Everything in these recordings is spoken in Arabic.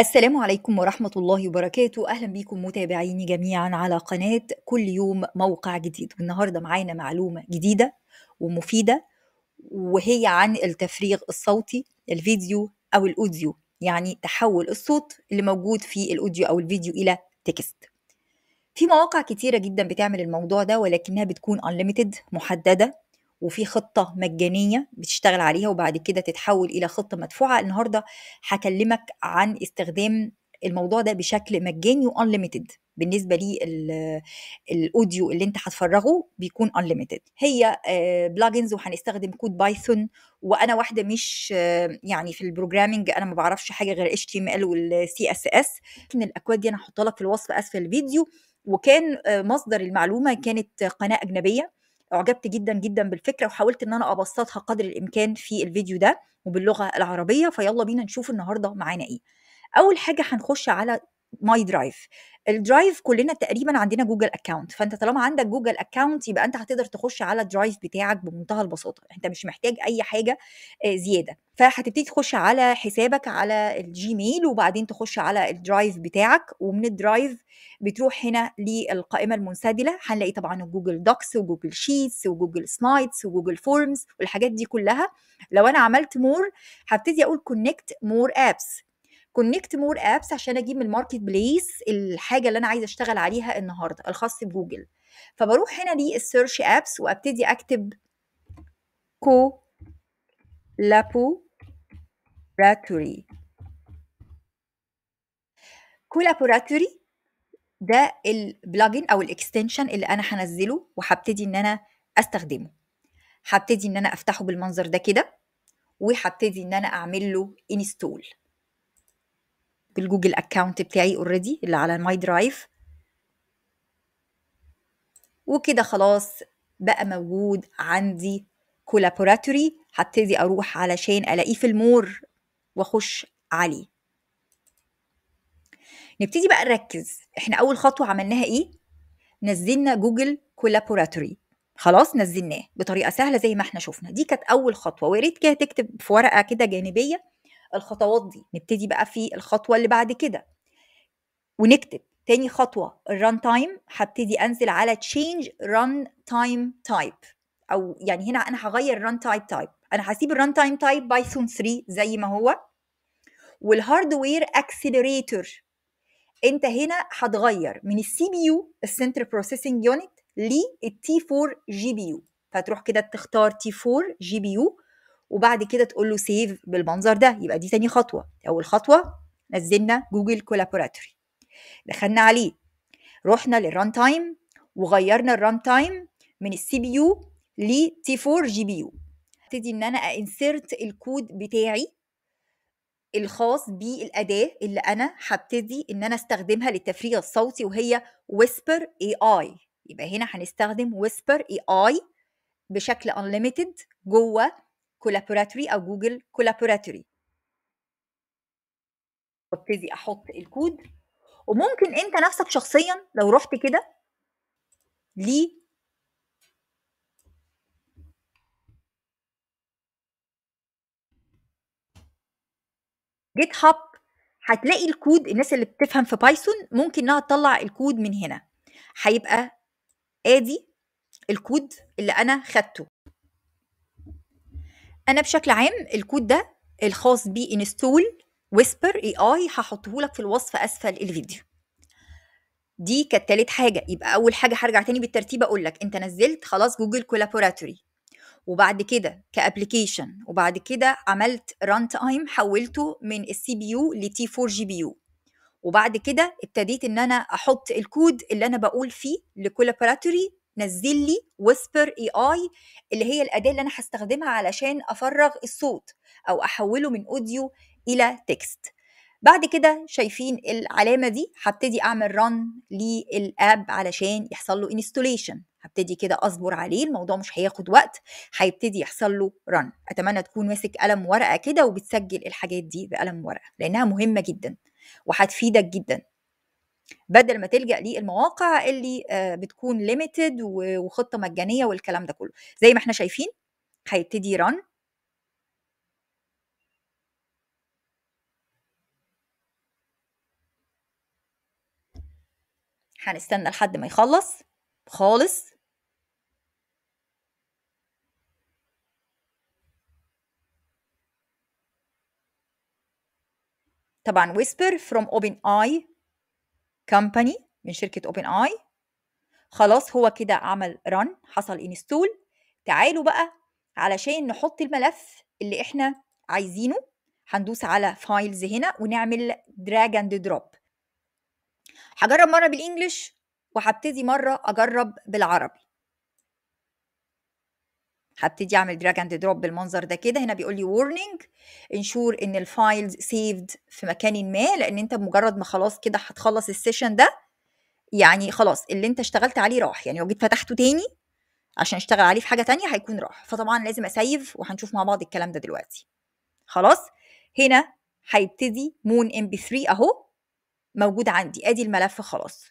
السلام عليكم ورحمة الله وبركاته أهلا بيكم متابعيني جميعا على قناة كل يوم موقع جديد والنهاردة معانا معلومة جديدة ومفيدة وهي عن التفريغ الصوتي الفيديو أو الأوديو يعني تحول الصوت اللي موجود في الأوديو أو الفيديو إلى تكست في مواقع كتيرة جدا بتعمل الموضوع ده ولكنها بتكون unlimited محددة وفي خطة مجانية بتشتغل عليها وبعد كده تتحول إلى خطة مدفوعة النهاردة هكلمك عن استخدام الموضوع ده بشكل مجاني وانليميتد بالنسبه لي الاوديو اللي انت هتفرغه بيكون انليميتد هي بلجنز آه، وهنستخدم كود بايثون وانا واحده مش آه، يعني في البروجرامينج انا ما بعرفش حاجه غير اتش تي ام ال والسي اس اس لكن الاكواد دي انا هحطها لك في الوصف اسفل الفيديو وكان آه، مصدر المعلومه كانت قناه اجنبيه اعجبت جدا جدا بالفكره وحاولت ان انا ابسطها قدر الامكان في الفيديو ده وباللغه العربيه فيلا بينا نشوف النهارده معانا ايه اول حاجه هنخش على ماي درايف الدرايف كلنا تقريبا عندنا جوجل اكاونت فانت طالما عندك جوجل اكاونت يبقى انت هتقدر تخش على الدرايف بتاعك بمنتهى البساطه انت مش محتاج اي حاجه آه، زياده فهتبتدي تخش على حسابك على الجيميل وبعدين تخش على الدرايف بتاعك ومن الدرايف بتروح هنا للقائمه المنسدله هنلاقي طبعا الجوجل دوكس وجوجل شيتس وجوجل سلايدز وجوجل فورمز والحاجات دي كلها لو انا عملت مور هبتدي اقول كونكت مور ابس كونكت مور ابس عشان اجيب من الماركت بليس الحاجه اللي انا عايزه اشتغل عليها النهارده الخاص بجوجل فبروح هنا للسيرش ابس وابتدي اكتب كو لابو راتوري كولابوراتوري ده البلاجن او الاكستنشن اللي انا هنزله وهبتدي ان انا استخدمه هبتدي ان انا افتحه بالمنظر ده كده وهبتدي ان انا اعمل له انستول بالجوجل اكاونت بتاعي اوريدي اللي على الماي درايف وكده خلاص بقى موجود عندي كولابوراتوري هبتدي اروح علشان الاقيه في المور واخش عليه نبتدي بقى نركز احنا اول خطوه عملناها ايه نزلنا جوجل كولابوراتوري خلاص نزلناه بطريقه سهله زي ما احنا شفنا دي كانت اول خطوه ويا ريت كده تكتب في ورقه كده جانبيه الخطوات دي نبتدي بقى في الخطوه اللي بعد كده ونكتب تاني خطوه الران تايم هبتدي انزل على تشينج ران تايم تايب او يعني هنا انا هغير ران تايب تايب انا هسيب الران تايم تايب بايثون 3 زي ما هو والهاردوير اكسلريتور انت هنا هتغير من السي بي يو السنتر بروسيسنج يونت للتي 4 جي بي يو فتروح كده تختار تي 4 جي بي يو وبعد كده تقول له سيف بالمنظر ده يبقى دي تاني خطوه اول خطوه نزلنا جوجل كولابوراتوري دخلنا عليه رحنا للران تايم وغيرنا الران تايم من السي بي يو لتي 4 جي بي يو ابتدي ان انا انسرت الكود بتاعي الخاص بالاداه اللي انا هبتدي ان انا استخدمها للتفريغ الصوتي وهي ويسبر اي اي يبقى هنا هنستخدم ويسبر اي اي بشكل انليميتد جوه كولابوراتوري او جوجل كولابوراتوري وابتدي احط الكود وممكن انت نفسك شخصيا لو رحت كده ل جيت هاب هتلاقي الكود الناس اللي بتفهم في بايثون ممكن انها تطلع الكود من هنا هيبقى ادي الكود اللي انا خدته انا بشكل عام الكود ده الخاص بانستول ويسبر اي اي هحطه لك في الوصف اسفل الفيديو دي كانت تالت حاجه يبقى اول حاجه هرجع تاني بالترتيب اقول لك انت نزلت خلاص جوجل كولابوراتوري وبعد كده كابلكيشن وبعد كده عملت ران تايم حولته من السي بي يو لتي 4 جي بي يو وبعد كده ابتديت ان انا احط الكود اللي انا بقول فيه لكولابوراتوري نزل لي ويسبر اي اي اللي هي الاداه اللي انا هستخدمها علشان افرغ الصوت او احوله من اوديو الى تكست بعد كده شايفين العلامه دي هبتدي اعمل رن للاب علشان يحصل له انستوليشن هبتدي كده اصبر عليه الموضوع مش هياخد وقت هيبتدي يحصل له رن اتمنى تكون ماسك قلم ورقه كده وبتسجل الحاجات دي بقلم ورقه لانها مهمه جدا وهتفيدك جدا بدل ما تلجا للمواقع اللي آه، بتكون ليميتد وخطه مجانيه والكلام ده كله زي ما احنا شايفين هيبتدي رن هنستنى لحد ما يخلص خالص طبعا whisper from open eye كمباني من شركه اوبن اي خلاص هو كده عمل ران حصل انستول تعالوا بقى علشان نحط الملف اللي احنا عايزينه هندوس على فايلز هنا ونعمل دراج اند دروب هجرب مره بالانجلش وهبتدي مره اجرب بالعربي هبتدي اعمل دراج اند دروب بالمنظر ده كده هنا بيقول لي ورنينج انشور ان الفايلز سيفد في مكان ما لان انت بمجرد ما خلاص كده هتخلص السيشن ده يعني خلاص اللي انت اشتغلت عليه راح يعني لو جيت فتحته تاني عشان اشتغل عليه في حاجه تانية هيكون راح فطبعا لازم اسيف وهنشوف مع بعض الكلام ده دلوقتي خلاص هنا هيبتدي مون ام بي 3 اهو موجود عندي ادي الملف خلاص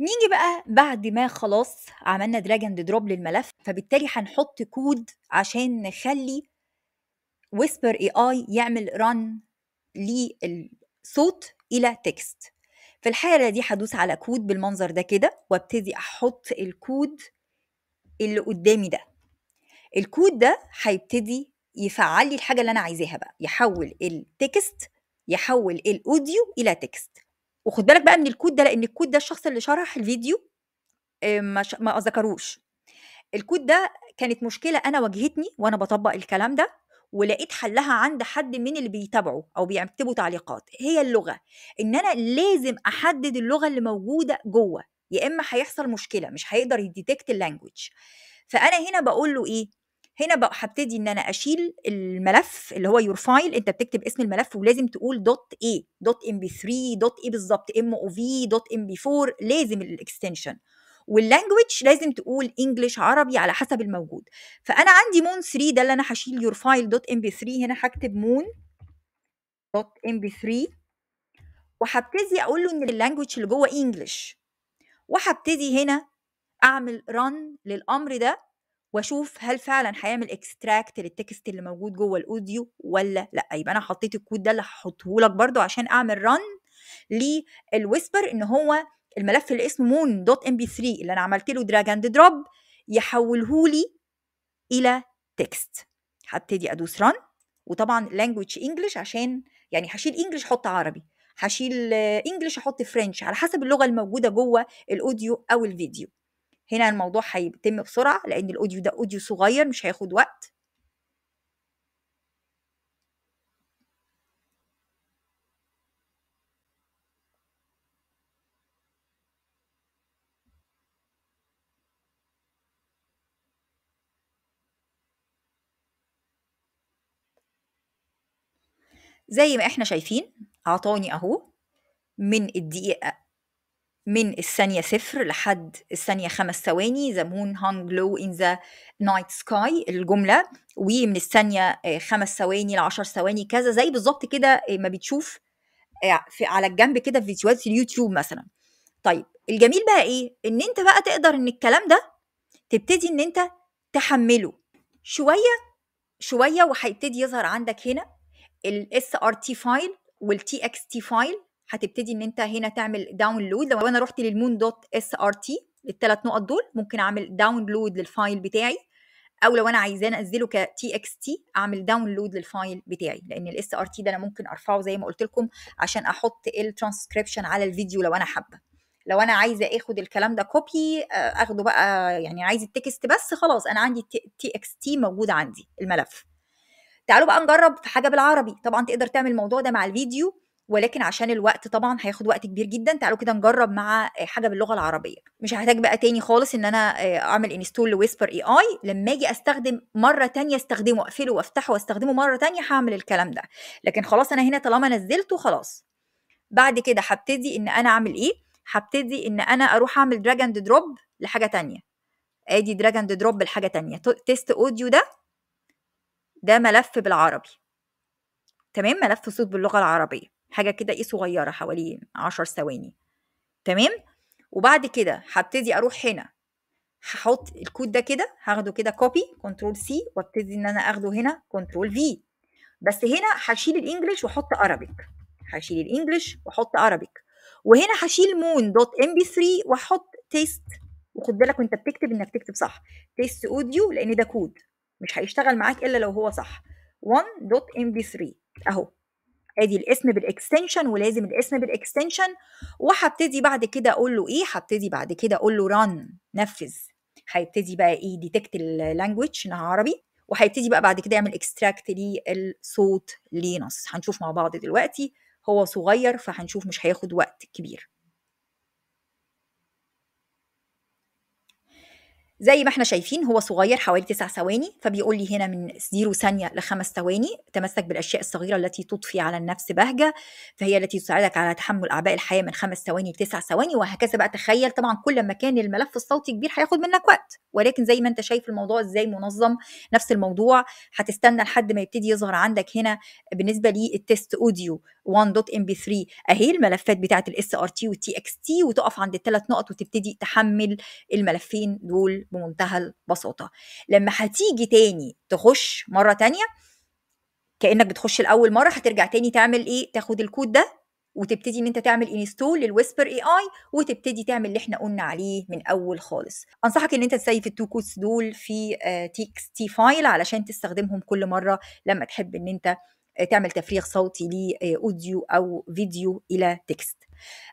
نيجي بقى بعد ما خلاص عملنا دراج اند دروب للملف فبالتالي هنحط كود عشان نخلي ويسبر اي اي يعمل ران للصوت الى تكست في الحاله دي هدوس على كود بالمنظر ده كده وابتدي احط الكود اللي قدامي ده الكود ده هيبتدي يفعل لي الحاجه اللي انا عايزاها بقى يحول التكست يحول الاوديو الى تكست وخد بالك بقى من الكود ده لان الكود ده الشخص اللي شرح الفيديو آه، ما ش... ما ذكروش الكود ده كانت مشكله انا واجهتني وانا بطبق الكلام ده ولقيت حلها عند حد من اللي بيتابعوا او بيكتبوا تعليقات هي اللغه ان انا لازم احدد اللغه اللي موجوده جوه يا اما هيحصل مشكله مش هيقدر يديتكت اللانجوج فانا هنا بقول له ايه هنا بقى هبتدي ان انا اشيل الملف اللي هو يور فايل انت بتكتب اسم الملف ولازم تقول دوت اي دوت ام بي 3 دوت اي بالظبط ام او في دوت ام بي 4 لازم الاكستنشن واللانجوج لازم تقول انجلش عربي على حسب الموجود فانا عندي مون 3 ده اللي انا هشيل يور فايل دوت ام بي 3 هنا هكتب مون دوت ام بي 3 وهبتدي اقول له ان اللانجوج اللي جوه انجلش وهبتدي هنا اعمل رن للامر ده واشوف هل فعلا هيعمل اكستراكت للتكست اللي موجود جوه الاوديو ولا لا يبقى انا حطيت الكود ده اللي هحطه لك برضو عشان اعمل رن للويسبر ان هو الملف اللي اسمه مون دوت ام بي 3 اللي انا عملت له دراج اند دروب يحوله لي الى تكست هبتدي ادوس رن وطبعا لانجوج انجلش عشان يعني هشيل انجلش احط عربي هشيل انجلش احط فرنش على حسب اللغه الموجوده جوه الاوديو او الفيديو هنا الموضوع هيتم بسرعه لان الاوديو ده اوديو صغير مش هياخد وقت زي ما احنا شايفين اعطاني اهو من الدقيقه من الثانية صفر لحد الثانية خمس ثواني the moon hung low in the night sky الجملة ومن الثانية آه، خمس ثواني لعشر ثواني كذا زي بالظبط كده آه، ما بتشوف آه، على الجنب كده في فيديوهات في اليوتيوب مثلا طيب الجميل بقى ايه ان انت بقى تقدر ان الكلام ده تبتدي ان انت تحمله شوية شوية وهيبتدي يظهر عندك هنا الاس ار تي فايل والتي اكس تي فايل هتبتدي ان انت هنا تعمل داونلود لو انا رحت للمون دوت اس ار تي الثلاث نقط دول ممكن اعمل داونلود للفايل بتاعي او لو انا عايزاه انزله كتي اكس تي اعمل داونلود للفايل بتاعي لان الاس ار تي ده انا ممكن ارفعه زي ما قلت لكم عشان احط الترانسكريبشن على الفيديو لو انا حابه لو انا عايزه اخد الكلام ده كوبي آه، اخده بقى يعني عايز التكست بس خلاص انا عندي تي اكس تي موجود عندي الملف تعالوا بقى نجرب في حاجه بالعربي طبعا تقدر تعمل الموضوع ده مع الفيديو ولكن عشان الوقت طبعا هياخد وقت كبير جدا تعالوا كده نجرب مع حاجه باللغه العربيه مش هحتاج بقى تاني خالص ان انا آه، اعمل انستول لويسبر اي اي لما اجي استخدم مره تانية استخدمه اقفله وافتحه واستخدمه مره تانية هعمل الكلام ده لكن خلاص انا هنا طالما نزلته خلاص بعد كده هبتدي ان انا اعمل ايه هبتدي ان انا اروح اعمل دراج اند دروب لحاجه تانية ادي دراج اند دروب لحاجه تانية تيست اوديو ده ده ملف بالعربي تمام ملف صوت باللغه العربيه حاجه كده ايه صغيره حوالي 10 ثواني تمام وبعد كده هبتدي اروح هنا هحط الكود ده كده هاخده كده كوبي كنترول سي وابتدي ان انا اخده هنا كنترول في بس هنا هشيل الانجليش واحط ارابيك هشيل الانجليش واحط ارابيك وهنا هشيل مون دوت ام بي 3 واحط تيست وخد بالك وانت بتكتب انك تكتب صح تيست اوديو لان ده كود مش هيشتغل معاك الا لو هو صح 1.mp3 اهو ادي الاسم بالاكستنشن ولازم الاسم بالاكستنشن وهبتدي بعد كده اقول له ايه هبتدي بعد كده اقول له ران نفذ هيبتدي بقى ايه ديتكت اللانجوج انها عربي وهيبتدي بقى بعد كده يعمل اكستراكت للصوت لينص هنشوف مع بعض دلوقتي هو صغير فهنشوف مش هياخد وقت كبير زي ما احنا شايفين هو صغير حوالي 9 ثواني فبيقول لي هنا من 0 ثانية لخمس ثواني تمسك بالأشياء الصغيرة التي تضفي على النفس بهجة فهي التي تساعدك على تحمل أعباء الحياة من خمس ثواني لتسع ثواني وهكذا بقى تخيل طبعا كل ما كان الملف الصوتي كبير هياخد منك وقت ولكن زي ما انت شايف الموضوع ازاي منظم نفس الموضوع هتستنى لحد ما يبتدي يظهر عندك هنا بالنسبة للتست أوديو 1.mp3 اهي الملفات بتاعه الاس ار تي والتي اكس تي وتقف عند الثلاث نقط وتبتدي تحمل الملفين دول بمنتهى البساطه لما هتيجي تاني تخش مره تانية كانك بتخش الاول مره هترجع تاني تعمل ايه تاخد الكود ده وتبتدي ان انت تعمل انستول للويسبر اي اي وتبتدي تعمل اللي احنا قلنا عليه من اول خالص انصحك ان انت تسيف التو كودز دول في تي اكس تي فايل علشان تستخدمهم كل مره لما تحب ان انت تعمل تفريغ صوتي لاوديو آه، او فيديو الى تكست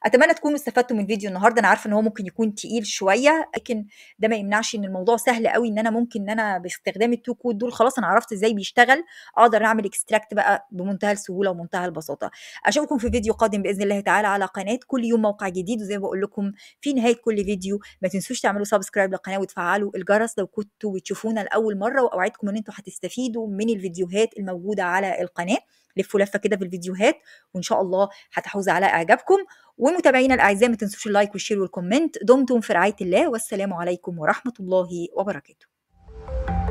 اتمنى تكونوا استفدتوا من فيديو النهارده انا عارفه ان هو ممكن يكون تقيل شويه لكن ده ما يمنعش ان الموضوع سهل قوي ان انا ممكن ان انا باستخدام التو كود دول خلاص انا عرفت ازاي بيشتغل اقدر اعمل اكستراكت بقى بمنتهى السهوله ومنتهى البساطه اشوفكم في فيديو قادم باذن الله تعالى على قناه كل يوم موقع جديد وزي ما بقول لكم في نهايه كل فيديو ما تنسوش تعملوا سبسكرايب للقناه وتفعلوا الجرس لو كنتوا بتشوفونا لاول مره واوعدكم ان انتوا هتستفيدوا من الفيديوهات الموجوده على القناه لفوا لفه كده في الفيديوهات وان شاء الله هتحوز على اعجابكم ومتابعينا الاعزاء ما تنسوش اللايك والشير والكومنت دمتم في رعايه الله والسلام عليكم ورحمه الله وبركاته